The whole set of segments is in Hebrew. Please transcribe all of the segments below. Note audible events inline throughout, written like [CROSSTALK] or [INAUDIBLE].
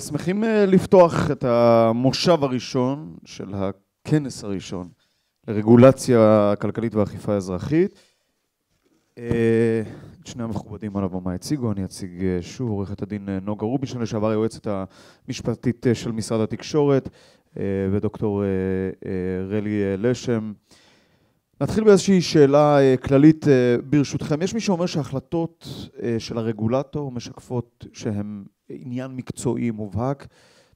שמחים אה, לפתוח את המושב הראשון של הכנס הראשון לרגולציה כלכלית ואכיפה אזרחית. אה, את שני המכובדים על הבמה הציגו, אני אציג אה, שוב עורכת הדין נוגה רובינשטיין, לשעבר היועצת המשפטית של משרד התקשורת, ודוקטור רלי לשם. נתחיל באיזושהי שאלה כללית ברשותכם. יש מי שאומר שההחלטות של הרגולטור משקפות שהם עניין מקצועי מובהק,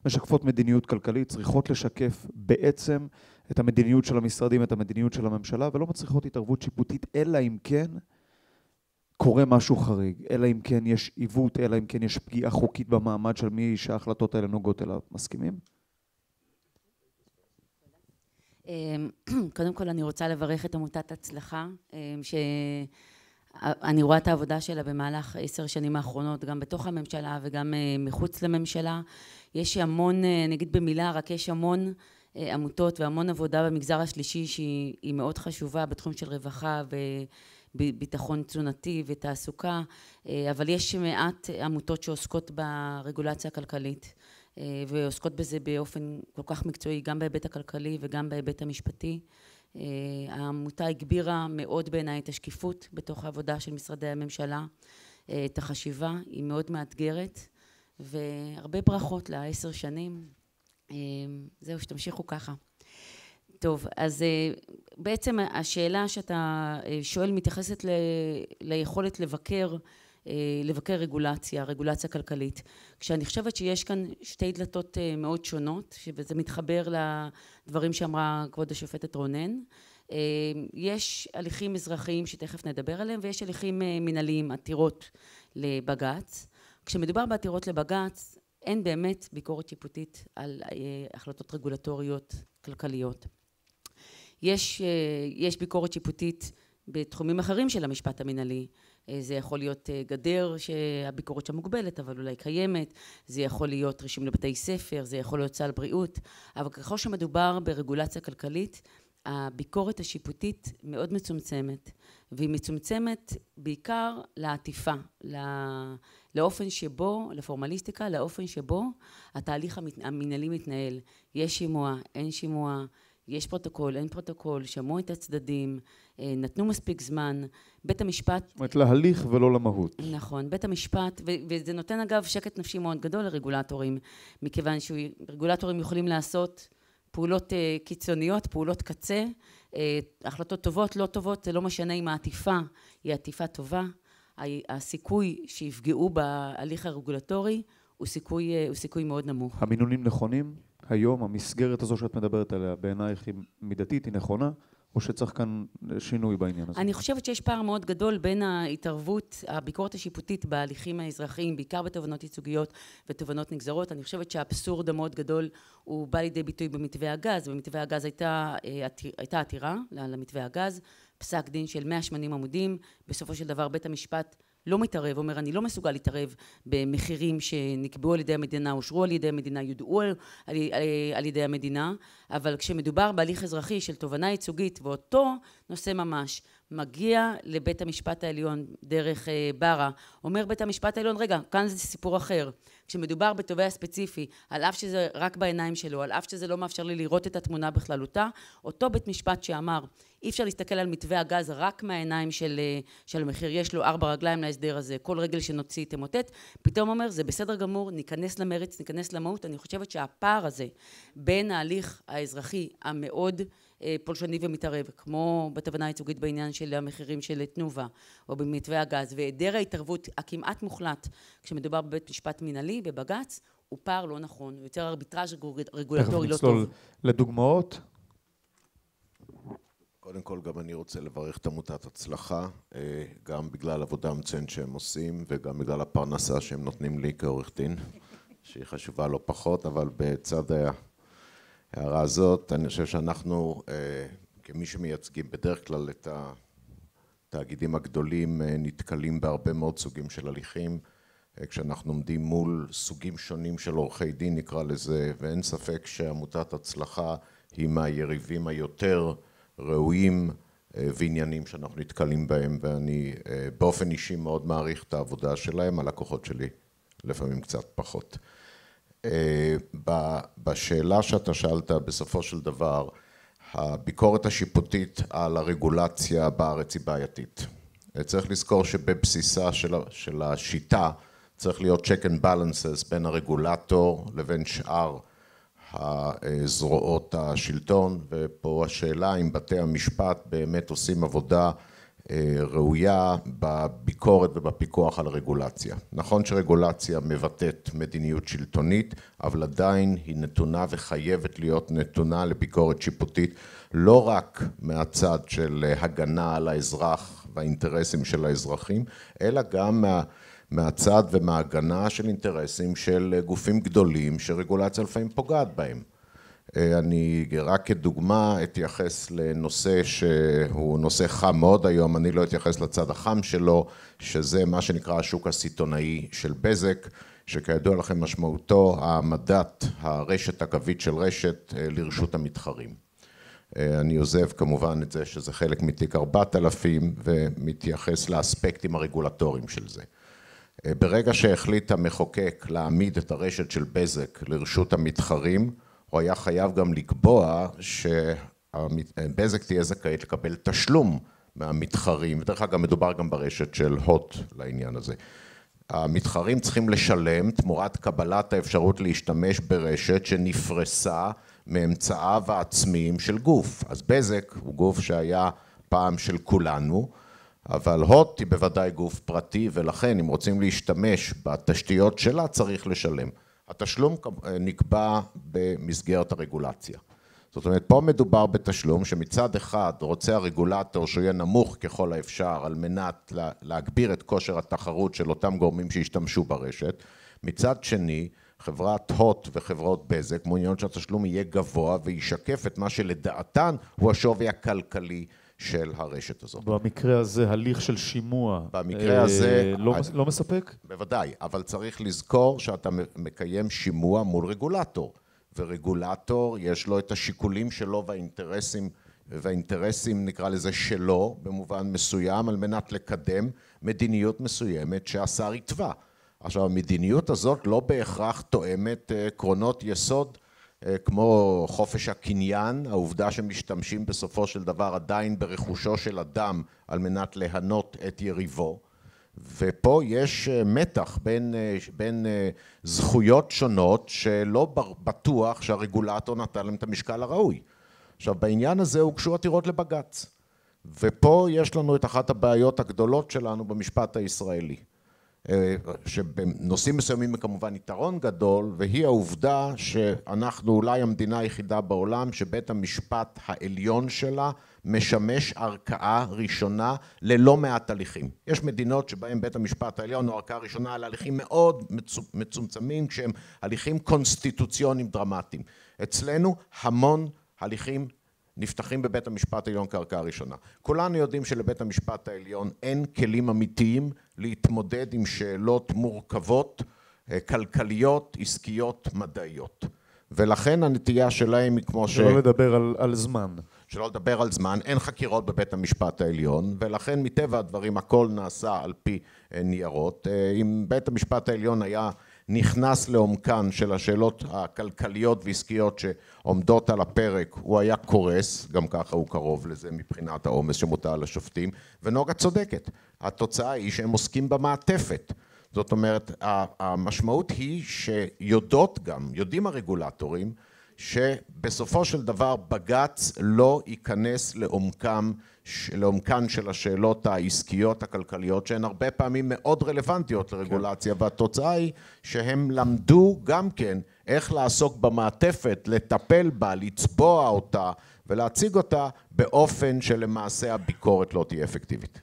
משקפות מדיניות כלכלית, צריכות לשקף בעצם את המדיניות של המשרדים, את המדיניות של הממשלה, ולא מצריכות התערבות שיפוטית, אלא אם כן קורה משהו חריג, אלא אם כן יש עיוות, אלא אם כן יש פגיעה חוקית במעמד של מי שההחלטות האלה נוגעות אליו. מסכימים? אמ, [CLEARS THROAT] קודם כל אני רוצה לברך את עמותת הצלחה, אמ, ש... אני רואה את העבודה שלה במהלך עשר שנים האחרונות, גם בתוך הממשלה וגם אה, מחוץ לממשלה. יש המון, אני אה, אגיד במילה, רק יש המון אה, עמותות והמון עבודה במגזר השלישי שהיא מאוד חשובה בתחום של רווחה וביטחון תזונתי ותעסוקה, אבל יש מעט עמותות שעוסקות ברגולציה הכלכלית. ועוסקות בזה באופן כל כך מקצועי, גם בהיבט הכלכלי וגם בהיבט המשפטי. אה, העמותה הגבירה מאוד בעיניי את השקיפות בתוך העבודה של משרדי הממשלה, אה, את החשיבה, היא מאוד מאתגרת, והרבה ברכות לעשר שנים. אה, זהו, שתמשיכו ככה. טוב, אז בעצם השאלה שאתה שואל מתייחסת ל, ליכולת לבקר אה, לבקר רגולציה, רגולציה כלכלית. כשאני חושבת שיש כאן שתי דלתות אה, מאוד שונות, וזה מתחבר לדברים שאמרה כבוד השופטת רונן. אה, יש הליכים אזרחיים שתכף נדבר עליהם, ויש הליכים מנהליים, עתירות לבג"ץ. כשמדובר בעתירות לבג"ץ, אין באמת ביקורת שיפוטית על החלטות רגולטוריות כלכליות. יש, יש ביקורת שיפוטית בתחומים אחרים של המשפט המנהלי, אה, זה יכול להיות אה, גדר שהביקורת שם מוגבלת, אבל אולי קיימת, זה יכול להיות רישום לבתי ספר, זה יכול להיות סל בריאות, אבל ככל שמדובר ברגולציה כלכלית, הביקורת השיפוטית מאוד מצומצמת, והיא מצומצמת בעיקר לעטיפה, לא... לאופן שבו, לפורמליסטיקה, לאופן שבו התהליך המנהלי מתנהל. יש שימוע, אין שימוע, יש פרוטוקול, אין פרוטוקול, שמעו את הצדדים, אה, נתנו מספיק זמן, בית המשפט... זאת אומרת, להליך ולא למהות. נכון, בית המשפט, ו- וזה נותן אגב שקט נפשי מאוד גדול לרגולטורים, מכיוון שרגולטורים יכולים לעשות פעולות uh, קיצוניות, פעולות קצה, uh, החלטות טובות, לא טובות, זה לא משנה אם העטיפה היא עטיפה טובה, הסיכוי שיפגעו בהליך הרגולטורי הוא סיכוי, uh, הוא סיכוי מאוד נמוך. המינונים נכונים? היום המסגרת הזו שאת מדברת עליה בעינייך היא מידתית, היא נכונה, או שצריך כאן שינוי בעניין הזה? אני חושבת שיש פער מאוד גדול בין ההתערבות, הביקורת השיפוטית בהליכים האזרחיים, בעיקר בתובנות ייצוגיות ותובנות נגזרות. אני חושבת שהאבסורד המאוד גדול הוא בא לידי ביטוי במתווה הגז. במתווה הגז הייתה, אה, הייתה עתירה למתווה הגז, פסק דין של 180 עמודים, בסופו של דבר בית המשפט לא מתערב, אומר אני לא מסוגל להתערב במחירים שנקבעו על ידי המדינה, אושרו על ידי המדינה, יודעו על, על, על, על ידי המדינה, אבל כשמדובר בהליך אזרחי של תובנה ייצוגית ואותו נושא ממש, מגיע לבית המשפט העליון דרך אה, ברה, אומר בית המשפט העליון, רגע, כאן זה סיפור אחר. כשמדובר בתובע ספציפי, על אף שזה רק בעיניים שלו, על אף שזה לא מאפשר לי לראות את התמונה בכללותה, אותו בית משפט שאמר, אי אפשר להסתכל על מתווה הגז רק מהעיניים של, אה, של המחיר, יש לו ארבע רגליים להסדר הזה, כל רגל שנוציא תמוטט, פתאום אומר, זה בסדר גמור, ניכנס למרץ, ניכנס למהות. אני חושבת שהפער הזה בין ההליך האזרחי המאוד... אה, פולשני ומתערב, כמו בתובנה הייצוגית בעניין של המחירים של תנובה, או במתווה הגז, והיעדר ההתערבות הכמעט מוחלט כשמדובר בבית משפט מינהלי, בבג"ץ, הוא פער לא נכון, הוא יוצר ארביטראז' רגולטורי לא טוב. לדוגמאות. קודם כל, גם אני רוצה לברך את עמותת הצלחה, אה, גם בגלל עבודה מצוינת שהם עושים, וגם בגלל הפרנסה שהם נותנים לי כעורך דין, שהיא חשובה לא פחות, אבל בצד ההערה הזאת. אני חושב שאנחנו, אה, כמי שמייצגים בדרך כלל את התאגידים הגדולים, אה, נתקלים בהרבה מאוד סוגים של הליכים. אה, כשאנחנו עומדים מול סוגים שונים של עורכי דין, נקרא לזה, ואין ספק שעמותת הצלחה היא מהיריבים היותר ראויים ועניינים שאנחנו נתקלים בהם, ואני באופן אישי מאוד מעריך את העבודה שלהם, הלקוחות שלי לפעמים קצת פחות. אה, בשאלה שאתה שאלת, בסופו של דבר, הביקורת השיפוטית על הרגולציה בארץ היא בעייתית. צריך לזכור שבבסיסה של, של השיטה צריך להיות check and balances בין הרגולטור לבין שאר זרועות השלטון, ופה השאלה אם בתי המשפט באמת עושים עבודה ראויה בביקורת ובפיקוח על רגולציה. נכון שרגולציה מבטאת מדיניות שלטונית, אבל עדיין היא נתונה וחייבת להיות נתונה לביקורת שיפוטית, לא רק מהצד של הגנה על האזרח והאינטרסים של האזרחים, אלא גם מה... מהצד ומההגנה של אינטרסים של גופים גדולים שרגולציה לפעמים פוגעת בהם. אה, אני רק כדוגמה אתייחס לנושא שהוא נושא חם מאוד היום, אני לא אתייחס לצד החם שלו, שזה מה שנקרא השוק הסיטונאי של בזק, שכידוע לכם משמעותו העמדת הרשת הקווית של רשת אה, לרשות המתחרים. אה, אני עוזב כמובן את זה שזה חלק מתיק 4000 ומתייחס לאספקטים הרגולטוריים של זה. ברגע שהחליט המחוקק להעמיד את הרשת של בזק לרשות המתחרים, הוא היה חייב גם לקבוע שבזק תהיה זכאית לקבל תשלום מהמתחרים, ודרך אגב מדובר גם ברשת של הוט לעניין הזה. המתחרים צריכים לשלם תמורת קבלת האפשרות להשתמש ברשת שנפרסה מאמצעיו העצמיים של גוף. אז בזק הוא גוף שהיה פעם של כולנו, אבל הוט היא בוודאי גוף פרטי, ולכן אם רוצים להשתמש בתשתיות שלה צריך לשלם. התשלום אה, נקבע במסגרת הרגולציה. זאת אומרת, פה מדובר בתשלום שמצד אחד רוצה הרגולטור שהוא יהיה נמוך ככל האפשר על מנת להגביר את כושר התחרות של אותם גורמים שהשתמשו ברשת, מצד שני, חברת הוט וחברות בזק מעוניינות שהתשלום יהיה גבוה וישקף את מה שלדעתן הוא השווי הכלכלי של הרשת הזאת. במקרה הזה הליך של שימוע במקרה אה, הזה, לא, אני, לא מספק? בוודאי, אבל צריך לזכור שאתה מקיים שימוע מול רגולטור, ורגולטור יש לו את השיקולים שלו והאינטרסים, והאינטרסים נקרא לזה שלו במובן מסוים על מנת לקדם מדיניות מסוימת שהשר התווה. עכשיו המדיניות הזאת לא בהכרח תואמת אה, עקרונות יסוד אה, כמו חופש הקניין, העובדה שמשתמשים בסופו של דבר עדיין ברכושו של אדם על מנת להנות את יריבו. ופה יש אה, מתח בין, אה, בין זכויות שונות שלא בטוח שהרגולטור נתן להם את המשקל הראוי. עכשיו בעניין הזה הוגשו עתירות לבג"ץ ופה יש לנו את אחת הבעיות הגדולות שלנו במשפט הישראלי. אה, שבנושאים מסוימים היא כמובן יתרון גדול, והיא העובדה שאנחנו אולי המדינה היחידה בעולם שבית המשפט העליון שלה משמש ערכאה ראשונה ללא מעט הליכים. יש מדינות שבהן בית המשפט העליון הוא ערכאה ראשונה על הליכים מאוד מצומצמים, כשהם הליכים קונסטיטוציוניים דרמטיים. אצלנו המון הליכים נפתחים בבית המשפט העליון קרקע ראשונה. כולנו יודעים שלבית המשפט העליון אין כלים אמיתיים להתמודד עם שאלות מורכבות, אה, כלכליות, עסקיות, מדעיות. ולכן הנטייה שלהם היא כמו ש... שלא לדבר על, על זמן. שלא לדבר על זמן, אין חקירות בבית המשפט העליון, ולכן מטבע הדברים הכל נעשה על פי אה, ניירות. אה, אם בית המשפט העליון היה נכנס לעומקן של השאלות הכלכליות ועסקיות שעומדות על הפרק, הוא היה קורס, גם ככה הוא קרוב לזה מבחינת העומס שמוטל על השופטים, ונוגה צודקת, התוצאה היא שהם עוסקים במעטפת. זאת אומרת, המשמעות היא שיודעות גם, יודעים הרגולטורים, שבסופו של דבר בג"ץ לא ייכנס לעומקם לעומקן של השאלות העסקיות הכלכליות שהן הרבה פעמים מאוד רלוונטיות לרגולציה כן. והתוצאה היא שהם למדו גם כן איך לעסוק במעטפת, לטפל בה, לצבוע אותה ולהציג אותה באופן שלמעשה הביקורת לא תהיה אפקטיבית.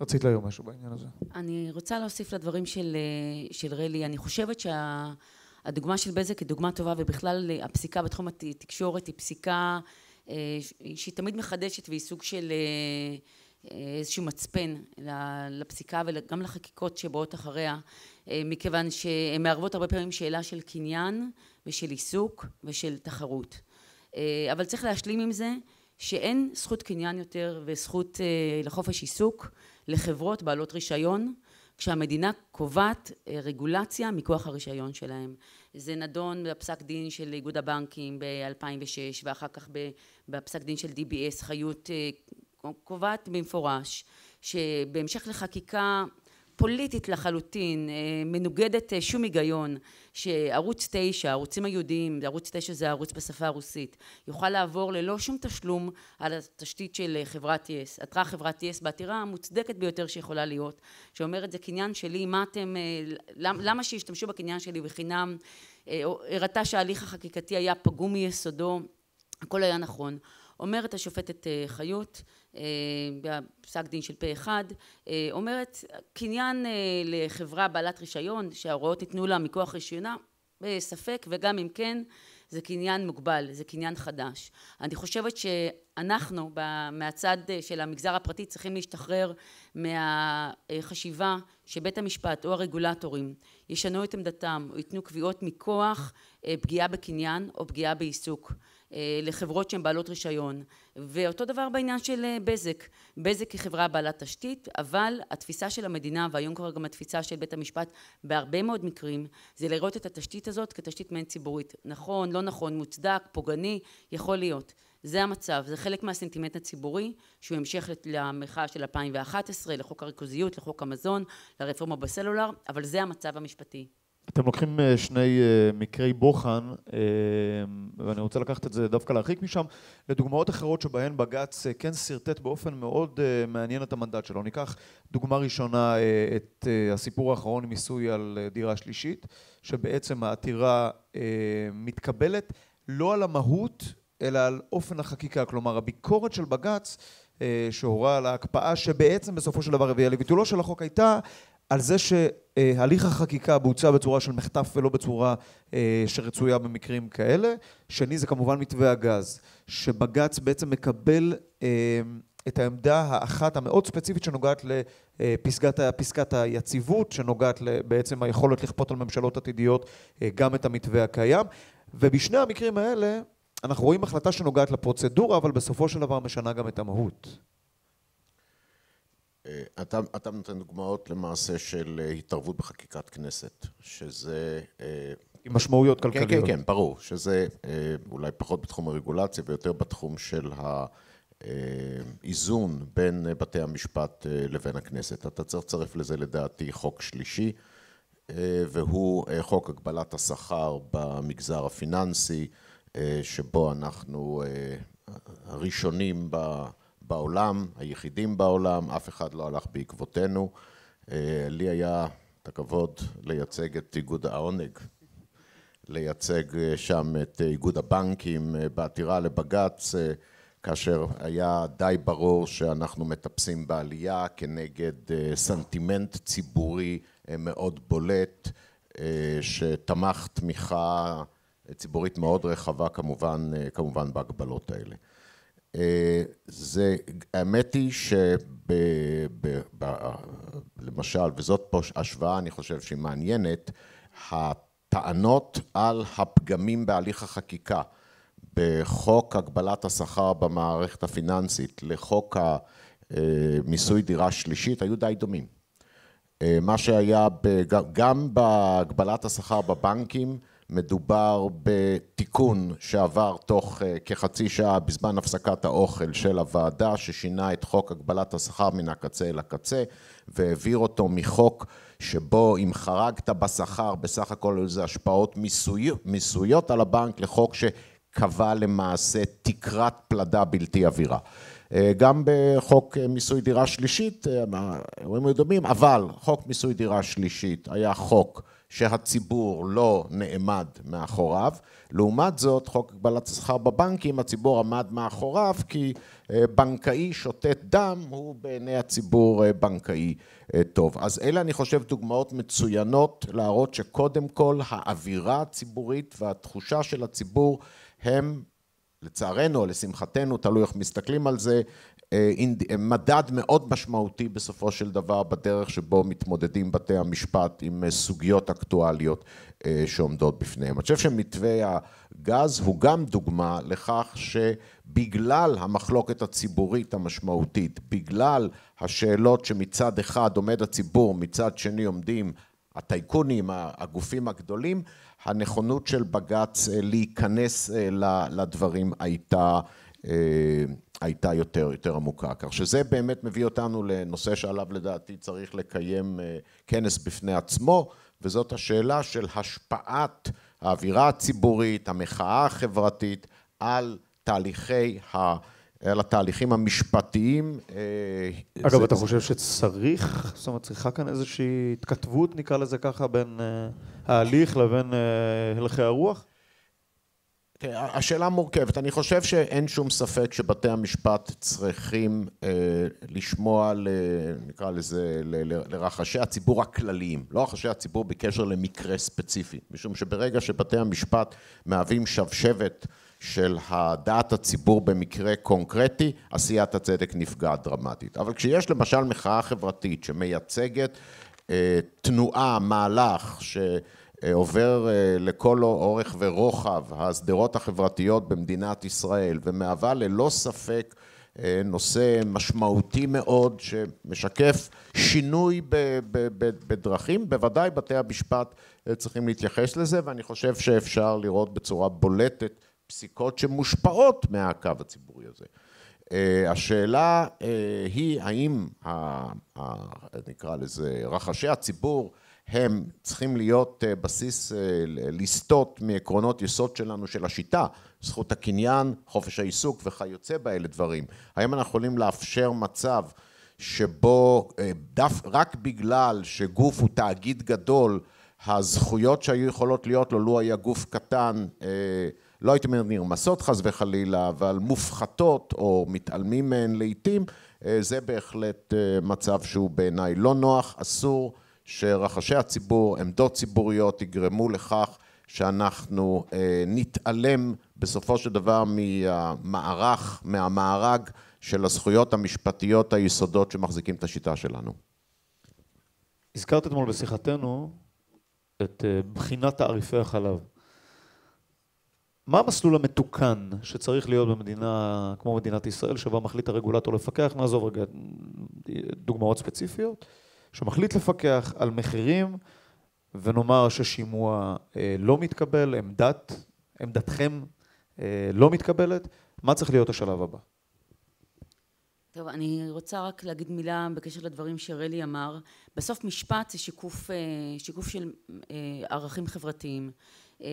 רצית להעיר משהו בעניין הזה. אני רוצה להוסיף לדברים של, אה, של רלי. אני חושבת שהדוגמה שה, של בזק היא דוגמה טובה ובכלל אה, הפסיקה בתחום התקשורת היא פסיקה אה, שהיא תמיד מחדשת והיא סוג של אה, אה, איזשהו מצפן לפסיקה וגם לחקיקות שבאות אחריה, מכיוון שהן מערבות הרבה פעמים שאלה של קניין ושל עיסוק ושל תחרות. אבל צריך להשלים עם זה שאין זכות קניין יותר וזכות לחופש עיסוק לחברות בעלות רישיון כשהמדינה קובעת רגולציה מכוח הרישיון שלהם. זה נדון בפסק דין של איגוד הבנקים ב-2006 ואחר כך בפסק דין של DBS חיות אה, קובעת במפורש שבהמשך לחקיקה פוליטית לחלוטין, אה, מנוגדת אה, שום היגיון, שערוץ 9, הערוצים היהודיים, ערוץ 9 זה הערוץ בשפה הרוסית, יוכל לעבור ללא שום תשלום על התשתית של אה, חברת יס. עתרה חברת יס בעתירה המוצדקת ביותר שיכולה להיות, שאומרת זה קניין שלי, מה אתם, למה שישתמשו בקניין שלי בחינם? הראתה שההליך החקיקתי היה פגום מיסודו, הכל היה נכון. אומרת השופטת חיות בפסק אה, דין של פה אחד, אה, אומרת קניין אה, לחברה בעלת רישיון שההוראות ניתנו לה מכוח רישיונה בספק וגם אם כן זה קניין מוגבל, זה קניין חדש. אני חושבת שאנחנו מהצד של המגזר הפרטי צריכים להשתחרר מהחשיבה שבית המשפט או הרגולטורים ישנו את עמדתם או ייתנו קביעות מכוח פגיעה בקניין או פגיעה בעיסוק. אה, לחברות שהן בעלות רישיון. ואותו דבר בעניין של אה, בזק. בזק היא חברה בעלת תשתית, אבל התפיסה של המדינה, והיום כבר גם התפיסה של בית המשפט בהרבה מאוד מקרים, זה לראות את התשתית הזאת כתשתית מעין ציבורית. נכון, לא נכון, מוצדק, פוגעני, יכול להיות. זה המצב, זה חלק מהסנטימנט הציבורי שהוא המשך למחאה של 2011, לחוק הריכוזיות, לחוק המזון, לרפורמה בסלולר, אבל זה המצב המשפטי. אתם לוקחים אה, שני אה, מקרי בוחן, אה, ואני רוצה לקחת את זה דווקא להרחיק משם, לדוגמאות אחרות שבהן בג"ץ כן שרטט באופן מאוד מעניין את המנדט שלו. ניקח דוגמה ראשונה את הסיפור האחרון, עם מיסוי על דירה שלישית, שבעצם העתירה מתקבלת לא על המהות, אלא על אופן החקיקה. כלומר, הביקורת של בג"ץ שהורה על ההקפאה שבעצם בסופו של דבר הביאה לביטולו של החוק הייתה על זה שהליך החקיקה בוצע בצורה של מחטף ולא בצורה אה, שרצויה במקרים כאלה. שני זה כמובן מתווה הגז, שבג"ץ בעצם מקבל אה, את העמדה האחת המאוד ספציפית שנוגעת לפסקת, אה, פסקת היציבות, שנוגעת בעצם היכולת לכפות על ממשלות עתידיות גם את המתווה הקיים. ובשני המקרים האלה אנחנו רואים החלטה שנוגעת לפרוצדורה, אבל בסופו של דבר משנה גם את המהות. אה, אתה, אתה נותן דוגמאות למעשה של אה, התערבות בחקיקת כנסת, שזה... אה, עם משמעויות כלכליות. כן, כן, כן, ברור, שזה אולי פחות בתחום הרגולציה ויותר בתחום של האיזון בין בתי המשפט לבין הכנסת. אתה צריך לצרף לזה לדעתי חוק שלישי, והוא חוק הגבלת השכר במגזר הפיננסי, שבו אנחנו הראשונים ב... בעולם, היחידים בעולם, אף אחד לא הלך בעקבותינו. אה, לי היה את הכבוד לייצג את איגוד העונג, לייצג אה, שם את אה, איגוד הבנקים בעתירה לבג"ץ, כאשר היה די ברור שאנחנו מטפסים בעלייה כנגד סנטימנט ציבורי מאוד בולט, שתמך תמיכה ציבורית מאוד רחבה כמובן, כמובן בהגבלות האלה. זה, האמת היא שלמשל, וזאת פה השוואה, אני חושב שהיא מעניינת, הטענות על הפגמים בהליך החקיקה בחוק הגבלת השכר במערכת הפיננסית לחוק המיסוי דירה שלישית היו די דומים. מה שהיה גם בהגבלת השכר בבנקים, מדובר בתיקון שעבר תוך אה, כחצי שעה בזמן הפסקת האוכל של הוועדה, ששינה את חוק הגבלת השכר מן הקצה אל הקצה, והעביר אותו מחוק שבו אם חרגת בשכר, בסך הכל היו לזה השפעות מיסוי, מיסויות על הבנק, לחוק שקבע למעשה תקרת פלדה בלתי עבירה. אה, גם בחוק מיסוי דירה שלישית, האירועים אה, היו דומים, אבל חוק מיסוי דירה שלישית היה חוק שהציבור לא נעמד מאחוריו. לעומת זאת, חוק הגבלת השכר בבנקים, הציבור עמד מאחוריו כי אה, בנקאי שותת דם הוא בעיני הציבור בנקאי טוב. אז אלה, אני חושב, דוגמאות מצוינות להראות שקודם כל האווירה הציבורית והתחושה של הציבור הם לצערנו או לשמחתנו, תלוי איך מסתכלים על זה, אה, אה, מדד מאוד משמעותי בסופו של דבר בדרך שבו מתמודדים בתי המשפט עם אה, סוגיות אקטואליות שעומדות בפניהם. אני חושב שמתווה הגז הוא גם דוגמה לכך שבגלל המחלוקת הציבורית המשמעותית, בגלל השאלות שמצד אחד עומד הציבור, מצד שני עומדים הטייקונים, הגופים הגדולים, הנכונות של בג"ץ אה, להיכנס אה, לדברים הייתה, אה, הייתה יותר, יותר עמוקה. כך שזה באמת מביא אותנו לנושא שעליו לדעתי צריך לקיים כנס בפני עצמו, וזאת השאלה של השפעת האווירה הציבורית, המחאה החברתית, על תהליכי ה... על התהליכים המשפטיים. אה, אגב, זה... אתה חושב שצריך, זאת אומרת, צריכה כאן איזושהי התכתבות, נקרא לזה ככה, בין אה, ההליך לבין אה, הלכי הרוח? כן, השאלה מורכבת. אני חושב שאין שום ספק שבתי המשפט צריכים אה, לשמוע, ל, נקרא לזה, ל, ל, לרחשי הציבור הכלליים, לא רחשי הציבור בקשר למקרה ספציפי, משום שברגע שבתי המשפט מהווים שבשבת של הדעת הציבור במקרה קונקרטי, עשיית הצדק נפגעת דרמטית. אבל כשיש למשל מחאה חברתית שמייצגת אה, תנועה, מהלך, ש... אה, עובר אה, לכל אורך ורוחב השדרות החברתיות במדינת ישראל ומהווה ללא ספק אה, נושא משמעותי מאוד שמשקף שינוי בדרכים, בוודאי בתי המשפט צריכים להתייחס לזה ואני חושב שאפשר לראות בצורה בולטת פסיקות שמושפעות מהקו הציבורי הזה. השאלה היא האם, נקרא לזה, רחשי הציבור הם צריכים להיות אה, בסיס, אה, לסטות מעקרונות יסוד שלנו של השיטה, זכות הקניין, חופש העיסוק וכיוצא באלה דברים. האם אנחנו יכולים לאפשר מצב שבו אה, דף, רק בגלל שגוף הוא תאגיד גדול, הזכויות שהיו יכולות להיות לו, לו היה גוף קטן, לא הייתי אומר נרמסות חס וחלילה, אבל מופחתות או מתעלמים מהן לעיתים, זה בהחלט מצב שהוא בעיניי לא נוח, אסור. שרחשי הציבור, עמדות ציבוריות, יגרמו לכך שאנחנו אה, נתעלם בסופו של דבר מהמערך, מהמארג של הזכויות המשפטיות היסודות שמחזיקים את השיטה שלנו. הזכרת אתמול בשיחתנו את אה, בחינת תעריפי החלב. מה המסלול המתוקן שצריך להיות במדינה כמו מדינת ישראל, שבה מחליט הרגולטור לפקח? נעזוב רגע אה, דוגמאות ספציפיות. שמחליט לפקח על מחירים, ונאמר ששימוע אה, לא מתקבל, עמדת, עמדתכם אה, לא מתקבלת, מה צריך להיות השלב הבא? טוב, אני רוצה רק להגיד מילה בקשר לדברים שרלי אמר. בסוף משפט זה שיקוף, אה, שיקוף של אה, ערכים חברתיים, אה,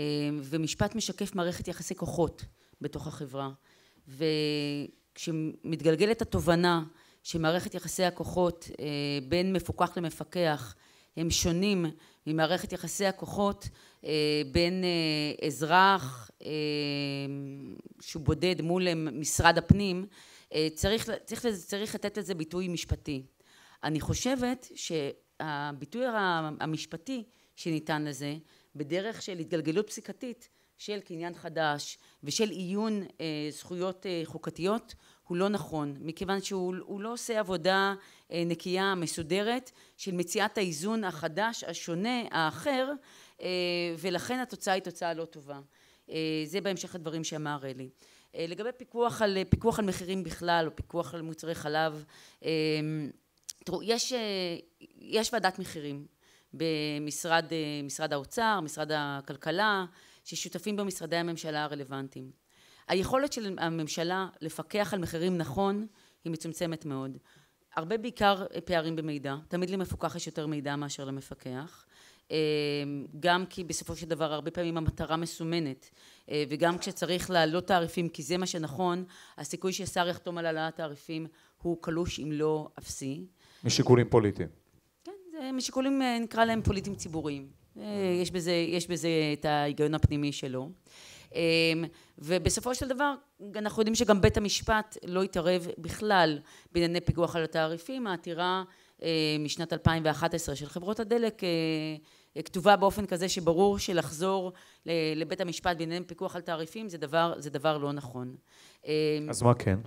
ומשפט משקף מערכת יחסי כוחות בתוך החברה. וכשמתגלגלת התובנה שמערכת יחסי הכוחות אה, בין מפוקח למפקח הם שונים ממערכת יחסי הכוחות אה, בין אה, אזרח שהוא בודד מול משרד הפנים, צריך, צריך, צריך לתת לזה ביטוי משפטי. אני חושבת שהביטוי המשפטי שניתן לזה, בדרך של התגלגלות פסיקתית של קניין חדש ושל עיון זכויות חוקתיות, הוא לא נכון, מכיוון שהוא לא עושה עבודה אה, נקייה, מסודרת, של מציאת האיזון החדש, השונה, האחר, אה, ולכן התוצאה היא תוצאה לא טובה. אה, זה בהמשך הדברים שאמר אלי. לגבי פיקוח על, פיקוח על מחירים בכלל, או פיקוח על מוצרי חלב, תראו, יש, יש ועדת מחירים במשרד האוצר, משרד הכלכלה, ששותפים במשרדי הממשלה הרלוונטיים. היכולת של הממשלה לפקח על מחירים נכון היא מצומצמת מאוד. הרבה בעיקר פערים במידע, תמיד למפוקח יש יותר מידע מאשר למפקח. אה, גם כי בסופו של דבר הרבה פעמים המטרה מסומנת אה, וגם כשצריך להעלות תעריפים כי זה מה שנכון הסיכוי שהשר יחתום על העלאת תעריפים הוא קלוש אם לא אפסי. משיקולים פוליטיים. כן, זה משיקולים אה, נקרא להם פוליטיים ציבוריים. Mm. יש בזה, יש בזה את ההיגיון הפנימי שלו. אמ, ובסופו של דבר אנחנו יודעים שגם בית המשפט לא התערב בכלל בענייני פיקוח על התעריפים, העתירה אמ, משנת 2011 של חברות הדלק אה, אה, כתובה באופן כזה שברור שלחזור לבית המשפט בענייני פיקוח על תעריפים זה דבר, זה דבר לא נכון. אמ, אז מה כן?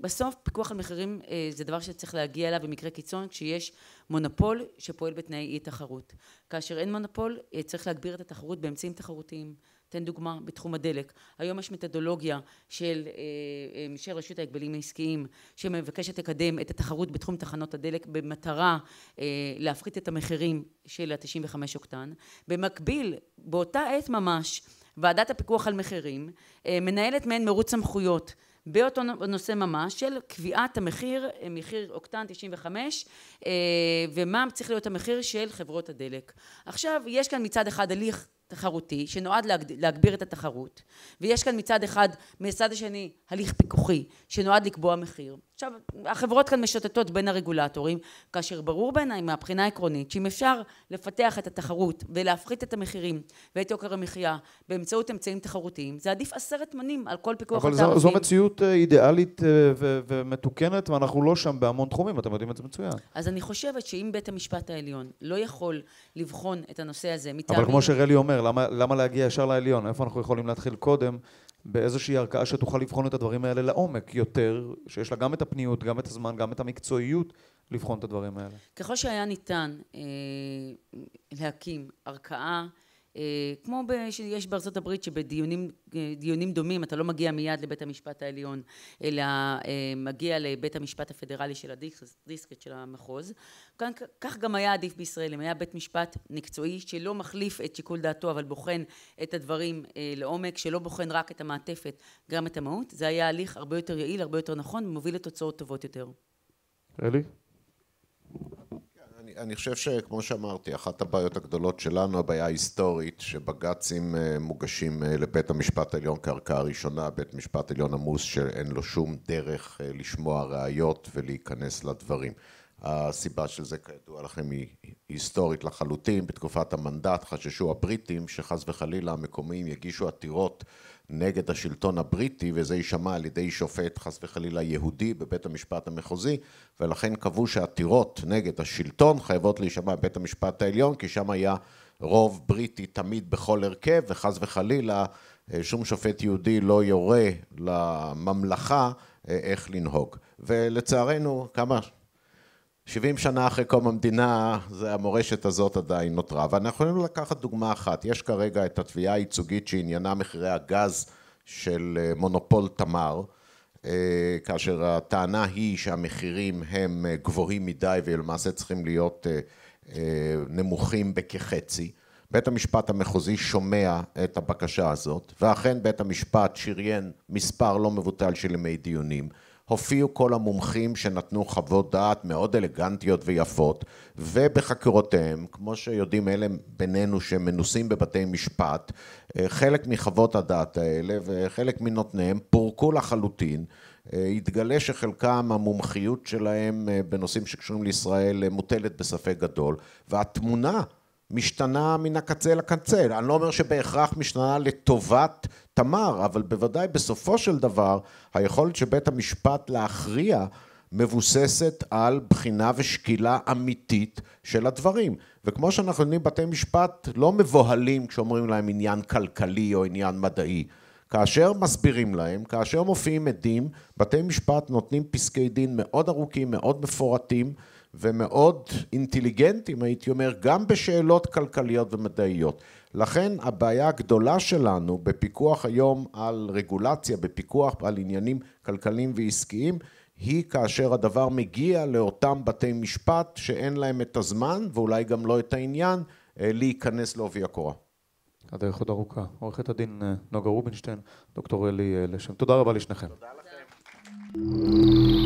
בסוף פיקוח על מחירים אה, זה דבר שצריך להגיע אליו במקרה קיצון כשיש מונופול שפועל בתנאי אי תחרות. כאשר אין מונופול צריך להגביר את התחרות באמצעים תחרותיים. אתן דוגמה בתחום הדלק. היום יש מתודולוגיה של, אה, אה, של רשות ההגבלים העסקיים שמבקשת לקדם את התחרות בתחום תחנות הדלק במטרה אה, להפחית את המחירים של ה-95 אוקטן. במקביל, באותה עת ממש, ועדת הפיקוח על מחירים מנהלת מעין מרוץ סמכויות באותו נושא ממש של קביעת המחיר, מחיר אוקטן 95 ומה צריך להיות המחיר של חברות הדלק. עכשיו יש כאן מצד אחד הליך תחרותי, שנועד להגד... להגביר את התחרות, ויש כאן מצד אחד, מצד השני, הליך פיקוחי, שנועד לקבוע מחיר. עכשיו, החברות כאן משוטטות בין הרגולטורים, כאשר ברור בעיניי מהבחינה העקרונית שאם אפשר לפתח את התחרות ולהפחית את המחירים ואת יוקר המחיה באמצעות אמצעים תחרותיים, זה עדיף עשרת מנים על כל פיקוח התערבים. אבל זו, זו מציאות אה, אידיאלית אה, ו- ומתוקנת, ואנחנו לא שם בהמון תחומים, אתם יודעים את זה מצוין. אז אני חושבת שאם בית המשפט העליון לא יכול לבחון את הנושא הזה מטעמים... אבל כמו שרלי אומר, למה, למה להגיע ישר לעליון? איפה אנחנו יכולים להתחיל קודם? באיזושהי ערכאה שתוכל לבחון את הדברים האלה לעומק יותר, שיש לה גם את הפניות, גם את הזמן, גם את המקצועיות לבחון את הדברים האלה. ככל שהיה ניתן אה, להקים ערכאה אה, כמו שיש בארצות הברית שבדיונים אה, דומים אתה לא מגיע מיד לבית המשפט העליון אלא אה, מגיע לבית המשפט הפדרלי של הדיסקט של המחוז כאן, כך גם היה עדיף בישראל אם היה בית משפט מקצועי שלא מחליף את שיקול דעתו אבל בוחן את הדברים לעומק שלא בוחן רק את המעטפת גם את המהות זה היה הליך הרבה יותר יעיל הרבה יותר נכון ומוביל לתוצאות טובות יותר. אלי? אני חושב שכמו שאמרתי, אחת הבעיות הגדולות שלנו, הבעיה ההיסטורית, שבג"צים אה, מוגשים אה, לבית המשפט העליון כערכאה ראשונה, בית משפט עליון עמוס שאין לו שום דרך אה, לשמוע ראיות ולהיכנס לדברים. הסיבה של זה כידוע לכם היא היסטורית לחלוטין, בתקופת המנדט חששו הבריטים שחס וחלילה המקומיים יגישו עתירות נגד השלטון הבריטי וזה יישמע על ידי שופט חס וחלילה יהודי בבית המשפט המחוזי ולכן קבעו שעתירות נגד השלטון חייבות להישמע בבית המשפט העליון כי שם היה רוב בריטי תמיד בכל הרכב וחס וחלילה אה, שום שופט יהודי לא יורה לממלכה אה, איך לנהוג ולצערנו כמה 70 שנה אחרי קום המדינה, זה המורשת הזאת עדיין נותרה. ואנחנו יכולים לקחת דוגמה אחת. יש כרגע את התביעה הייצוגית שעניינה מחירי הגז של אה, מונופול תמר, אה, כאשר הטענה היא שהמחירים הם אה, גבוהים מדי ולמעשה צריכים להיות נמוכים בכחצי. בית המשפט המחוזי שומע את הבקשה הזאת, ואכן בית המשפט שריין מספר לא מבוטל של ימי דיונים. הופיעו כל המומחים שנתנו חוות דעת מאוד אלגנטיות ויפות, ובחקירותיהם, כמו שיודעים אלה בינינו שמנוסים בבתי משפט, אה, חלק מחוות הדעת האלה וחלק מנותניהם פורקו לחלוטין. אה, התגלה שחלקם המומחיות שלהם אה, בנושאים שקשורים לישראל מוטלת בספק גדול, והתמונה משתנה מן הקצה לקצה. אני לא אומר שבהכרח משתנה לטובת תמר, אבל בוודאי בסופו של דבר, היכולת של בית המשפט להכריע מבוססת על בחינה ושקילה אמיתית של הדברים. וכמו שאנחנו יודעים, בתי משפט לא מבוהלים כשאומרים להם עניין כלכלי או עניין מדעי. כאשר מסבירים להם, כאשר מופיעים עדים, בתי משפט נותנים פסקי דין מאוד ארוכים, מאוד מפורטים, ומאוד אינטליגנטים, הייתי אומר, גם בשאלות כלכליות ומדעיות. לכן הבעיה הגדולה שלנו בפיקוח היום על רגולציה, בפיקוח על עניינים כלכליים ועסקיים, היא כאשר הדבר מגיע לאותם בתי משפט שאין להם את הזמן ואולי גם לא את העניין אה, להיכנס לעובי הקורה. הדרך עוד ארוכה. עורכת הדין אה, נוגה רובינשטיין, דוקטור אלי אה, לשם. תודה רבה לשניכם. תודה לכם.